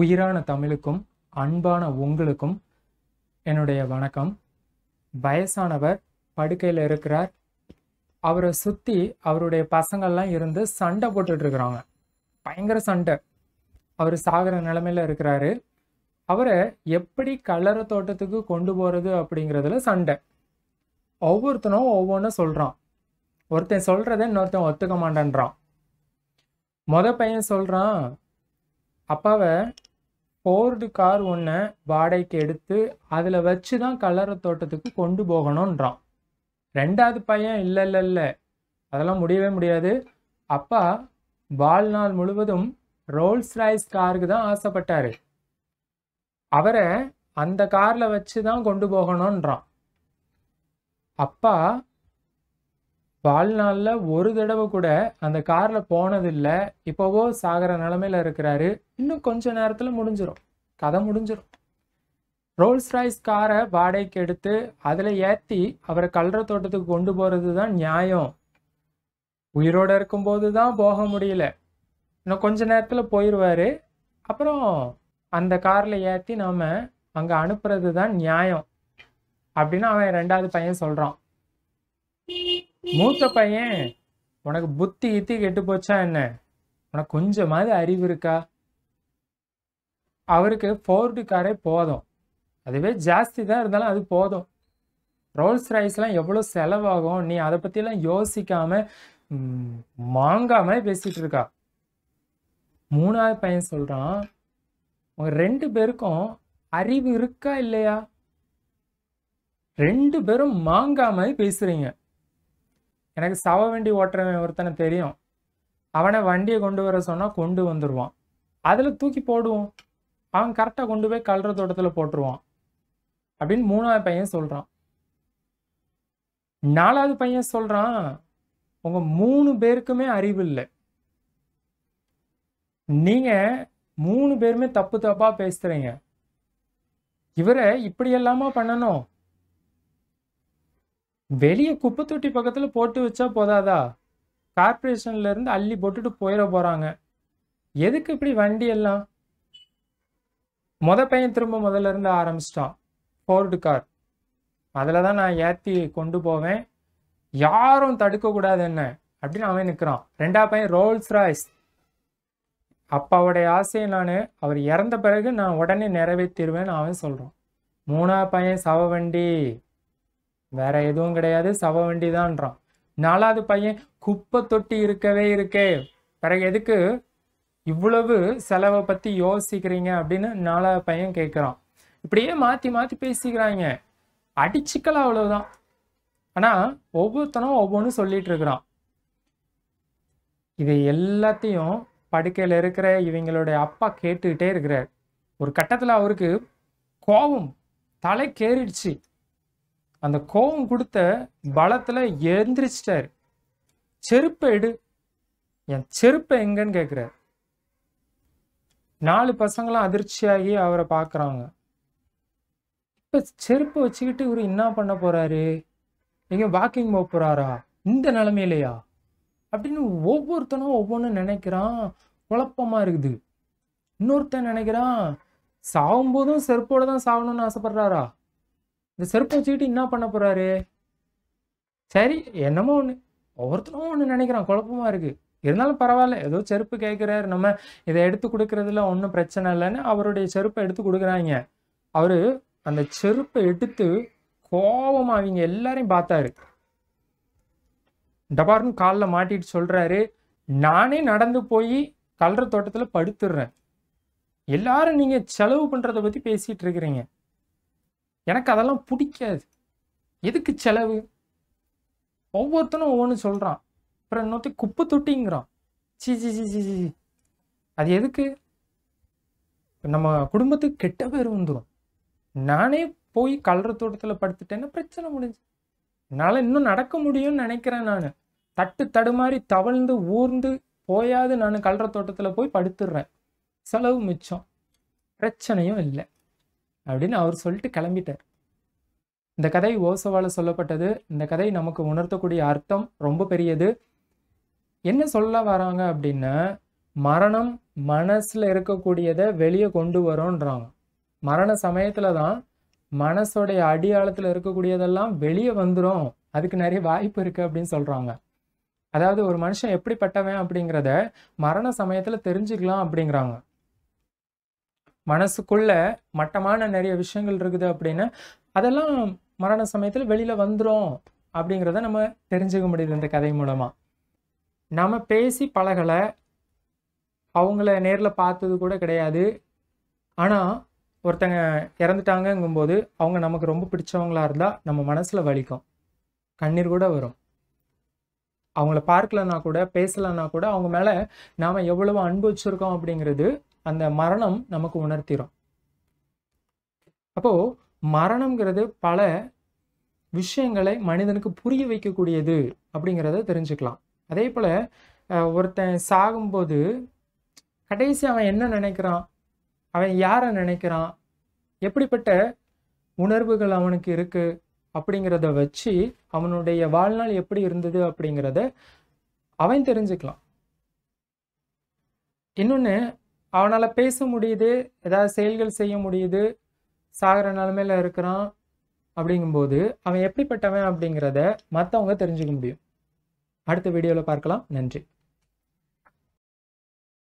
உயிரான தமிழுக்கும் அன்பான உங்களுக்கும் என்னுடைய வணக்கம் வயசானவர் படுக்கையில் இருக்கிறார் அவரை சுற்றி அவருடைய பசங்கள்லாம் இருந்து சண்டை போட்டுட்டு இருக்கிறாங்க பயங்கர சண்டை அவர் சாகிற நிலமையில இருக்கிறாரு அவரை எப்படி கல்லற தோட்டத்துக்கு கொண்டு போகிறது அப்படிங்கிறதுல சண்டை ஒவ்வொருத்தனும் ஒவ்வொன்றும் சொல்கிறான் ஒருத்தன் சொல்கிறத இன்னொருத்தன் ஒத்துக்க மாட்டேன்றான் மொத பையன் சொல்கிறான் அப்பாவை போர்டு கார் ஒன்று வாடகைக்கு எடுத்து அதில் வச்சு தான் கல்லற தோட்டத்துக்கு கொண்டு போகணுன்றான் ரெண்டாவது பையன் இல்லை இல்லை இல்லை அதெல்லாம் முடியவே முடியாது அப்பா வாழ்நாள் முழுவதும் ரோல்ஸ் ராய்ஸ் காருக்கு தான் ஆசைப்பட்டார் அவரை அந்த காரில் வச்சு தான் கொண்டு போகணுன்றான் அப்பா வாழ்நாளில் ஒரு தடவை கூட அந்த காரில் போனதில்லை இப்போவோ சாகிற நிலமையில் இருக்கிறாரு இன்னும் கொஞ்ச நேரத்தில் முடிஞ்சிடும் கதை முடிஞ்சிடும் ரோல்ஸ் ராய்ஸ் காரை வாடகைக்கு எடுத்து அதில் ஏற்றி அவரை கல்ற தோட்டத்துக்கு கொண்டு போகிறது தான் நியாயம் உயிரோடு இருக்கும்போது தான் போக முடியல இன்னும் கொஞ்ச நேரத்தில் போயிடுவார் அப்புறம் அந்த காரில் ஏற்றி நாம் அங்கே அனுப்புறது தான் நியாயம் அப்படின்னு அவன் ரெண்டாவது பையன் சொல்கிறான் மூத்த பையன் உனக்கு புத்தி இத்தி கெட்டு போச்சா என்ன உனக்கு கொஞ்சமாவது அறிவு இருக்கா அவருக்கு ஃபோர்டு காரே போதும் அதுவே ஜாஸ்தி தான் இருந்தாலும் அது போதும் ரோல்ஸ் ரைஸ்லாம் எவ்வளோ செலவாகும் நீ அதை பற்றிலாம் யோசிக்காம மாங்காம பேசிகிட்டு இருக்கா மூணாவது பையன் சொல்கிறான் ரெண்டு பேருக்கும் அறிவு இருக்கா இல்லையா ரெண்டு பேரும் மாங்காம பேசுகிறீங்க எனக்கு சவ வண்டி ஓட்டுறவன் ஒருத்தனை தெரியும் அவனை வண்டியை கொண்டு வர சொன்னால் கொண்டு வந்துடுவான் அதில் தூக்கி போடுவோம் அவன் கரெக்டாக கொண்டு போய் கல்ற தோட்டத்தில் போட்டுருவான் அப்படின்னு மூணாவது பையன் சொல்கிறான் நாலாவது பையன் சொல்கிறான் உங்கள் மூணு பேருக்குமே அறிவு இல்லை நீங்கள் மூணு பேருமே தப்பு தப்பாக பேசுகிறீங்க இவரை இப்படி எல்லாமா பண்ணணும் வெளியே குப்பை தொட்டி பக்கத்தில் போட்டு வச்சா போதாதா இருந்து அள்ளி போட்டுட்டு போயிட போகிறாங்க எதுக்கு இப்படி வண்டி எல்லாம் மொத பையன் திரும்ப முதல்ல இருந்து ஆரம்பிச்சிட்டான் ஃபோர்டு கார் அதில் தான் நான் ஏற்றி கொண்டு போவேன் யாரும் தடுக்கக்கூடாது என்ன அப்படின்னு அவன் நிற்கிறான் ரெண்டா பையன் ரோல்ஸ் ராய்ஸ் அப்பாவோடைய ஆசையை நான் அவர் இறந்த பிறகு நான் உடனே நிறைவேற்றிடுவேன்னு அவன் சொல்கிறான் மூணா பையன் சவ வண்டி வேற எதுவும் கிடையாது சவ வண்டிதான்றான் நாலாவது பையன் குப்பை தொட்டி இருக்கவே இருக்கே பிறகு எதுக்கு இவ்வளவு செலவை பற்றி யோசிக்கிறீங்க அப்படின்னு நாலாவது பையன் கேட்குறான் இப்படியே மாற்றி மாற்றி பேசிக்கிறாங்க அடிச்சுக்கல அவ்வளவுதான் ஆனால் ஒவ்வொருத்தனும் ஒவ்வொன்றும் சொல்லிட்டு இருக்கிறான் இதை எல்லாத்தையும் படுக்கையில் இருக்கிற இவங்களுடைய அப்பா கேட்டுக்கிட்டே இருக்கிறார் ஒரு கட்டத்தில் அவருக்கு கோபம் தலை கேறிடுச்சு அந்த கோவம் கொடுத்த பலத்தில் எந்திரிச்சிட்டாரு செருப்பை எடு என் செருப்பை எங்கன்னு கேட்குறாரு நாலு பசங்களாம் அதிர்ச்சியாகி அவரை பார்க்குறாங்க இப்போ செருப்பை வச்சுக்கிட்டு இவர் என்ன பண்ண போகிறாரு எங்கே வாக்கிங் போக போகிறாரா இந்த நிலமையிலையா அப்படின்னு ஒவ்வொருத்தனும் ஒவ்வொன்றும் நினைக்கிறான் குழப்பமாக இருக்குது இன்னொருத்தன் நினைக்கிறான் சாகும்போதும் செருப்போடு தான் சாகணும்னு ஆசைப்படுறாரா இந்த செருப்பு வச்சுக்கிட்டு என்ன பண்ண போகிறாரு சரி என்னமோ ஒன்று ஒவ்வொருத்தரும் ஒன்று நினைக்கிறான் குழப்பமா இருக்கு இருந்தாலும் பரவாயில்ல ஏதோ செருப்பு கேட்குறாரு நம்ம இதை எடுத்து கொடுக்கறதுல ஒன்றும் பிரச்சனை இல்லைன்னு அவருடைய செருப்பை எடுத்து கொடுக்குறாங்க அவர் அந்த செருப்பை எடுத்து கோபமா அவங்க எல்லாரையும் பார்த்தாரு டபார்னு காலில் மாட்டிட்டு சொல்கிறாரு நானே நடந்து போய் கல்ற தோட்டத்தில் படுத்துடுறேன் எல்லாரும் நீங்கள் செலவு பண்றதை பற்றி பேசிகிட்டு இருக்கிறீங்க எனக்கு அதெல்லாம் பிடிக்காது எதுக்கு செலவு ஒவ்வொருத்தனும் ஒவ்வொன்று சொல்கிறான் அப்புறம் இன்னொருத்தி குப்பை தொட்டிங்கிறான் சி சி சி சி சி அது எதுக்கு நம்ம குடும்பத்துக்கு கெட்ட பேர் வந்துடும் நானே போய் கல்ற தோட்டத்தில் படுத்துட்டேன்னா பிரச்சனை முடிஞ்சு என்னால் இன்னும் நடக்க முடியும்னு நினைக்கிறேன் நான் தட்டு தடுமாறி தவழ்ந்து ஊர்ந்து போயாது நான் கல்ற தோட்டத்தில் போய் படுத்துடுறேன் செலவு மிச்சம் பிரச்சனையும் இல்லை அப்படின்னு அவர் சொல்லிட்டு கிளம்பிட்டார் இந்த கதை ஓசோவால் சொல்லப்பட்டது இந்த கதை நமக்கு உணர்த்தக்கூடிய அர்த்தம் ரொம்ப பெரியது என்ன சொல்ல வராங்க அப்படின்னா மரணம் மனசில் இருக்கக்கூடியதை வெளியே கொண்டு வரோன்றாங்க மரண சமயத்தில் தான் மனசோடைய அடியாளத்தில் இருக்கக்கூடியதெல்லாம் வெளியே வந்துடும் அதுக்கு நிறைய வாய்ப்பு இருக்குது அப்படின்னு சொல்கிறாங்க அதாவது ஒரு மனுஷன் எப்படிப்பட்டவன் அப்படிங்கிறத மரண சமயத்தில் தெரிஞ்சுக்கலாம் அப்படிங்கிறாங்க மனசுக்குள்ள மட்டமான நிறைய விஷயங்கள் இருக்குது அப்படின்னா அதெல்லாம் மரண சமயத்தில் வெளியில் வந்துடும் அப்படிங்கிறத நம்ம தெரிஞ்சுக்க முடியுது இந்த கதை மூலமாக நம்ம பேசி பழகலை அவங்கள நேரில் பார்த்தது கூட கிடையாது ஆனால் ஒருத்தங்க இறந்துட்டாங்கங்கும்போது அவங்க நமக்கு ரொம்ப பிடிச்சவங்களா இருந்தால் நம்ம மனசில் வலிக்கும் கண்ணீர் கூட வரும் அவங்கள பார்க்கலன்னா கூட பேசலன்னா கூட அவங்க மேலே நாம் எவ்வளவு அன்பு வச்சுருக்கோம் அப்படிங்கிறது அந்த மரணம் நமக்கு உணர்த்திடும் அப்போது மரணம்ங்கிறது பல விஷயங்களை மனிதனுக்கு புரிய வைக்கக்கூடியது அப்படிங்கிறத தெரிஞ்சுக்கலாம் அதே போல் ஒருத்தன் சாகும்போது கடைசி அவன் என்ன நினைக்கிறான் அவன் யாரை நினைக்கிறான் எப்படிப்பட்ட உணர்வுகள் அவனுக்கு இருக்குது அப்படிங்கிறத வச்சு அவனுடைய வாழ்நாள் எப்படி இருந்தது அப்படிங்கிறத அவன் தெரிஞ்சுக்கலாம் இன்னொன்று அவனால் பேச முடியுது ஏதாவது செயல்கள் செய்ய முடியுது சாகிற நிலமையில் இருக்கிறான் அப்படிங்கும்போது அவன் எப்படிப்பட்டவன் அப்படிங்கிறத மற்றவங்க தெரிஞ்சுக்க முடியும் அடுத்த வீடியோவில் பார்க்கலாம் நன்றி